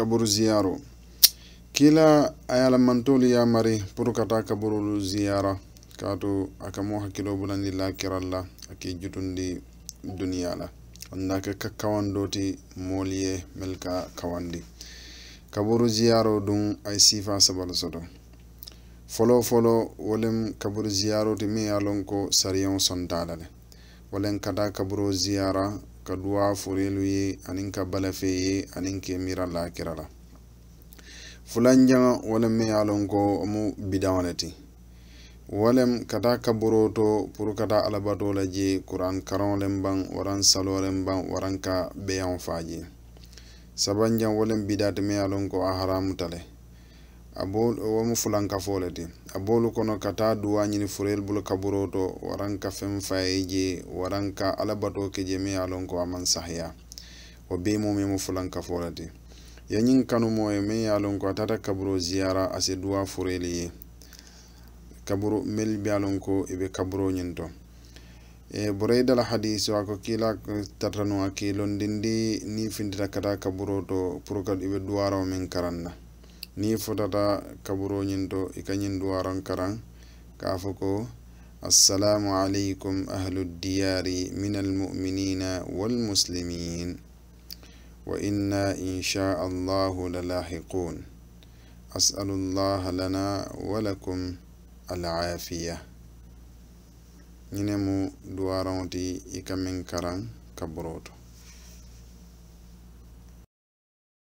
kaburu ziyaro kila a ye alamantolu mari pour kata taa kaburulu ziyara k'a to a hakkilo bulandi lakira la a k'i jutundi duniya la wanda ka kakkawando ti moolu mel ka kawandi kaburu ziyaro dun a sifa sabal soto folo folo wolem kaburu ziyaro ti mi ye a lon ko sariyaŋo sonta la le kaburo ziyara ka duwa forelu ye aniŋ ka balafe ye aniŋ ke mira lakira la fulanjaŋa wolem me ye a loŋ ko mu bidaŋo le ti wolem ka taa kaburo to puru ka taa alabato la je kuran karaŋo lem baŋ waraŋ saloo lem baŋ waraŋ ka beyaŋo faa je sabanjaŋ bidaa bidaate me ye a loŋ ko a haramuta le a bol womo fulanka folete a bolu kono ka ta duwa ñini furel bulu kaburoto waran ka fen faye je waran ka alabato ke je me alon ko aman sahya wo be mome mo fulanka folete yañin kanumo e me yalon ko a tata kaburo ziyara asi duwa fureli ye kaburo mel be alon ko eɓe kaburo ñinto e boreydal hadis wa ko kila tatanu a kilondindi ni findita kata kaburo to pour que ɓe duwaro min karanna ni fotata kaburo nyindo i kañin duwaron karan assalamu alaikum ahlu diyari minal mu'minina wal muslimin wa inna insha allahu lalahiqun asalu llaha lana walakum alaafiya ñinemu duwaronti i kamin kaburo to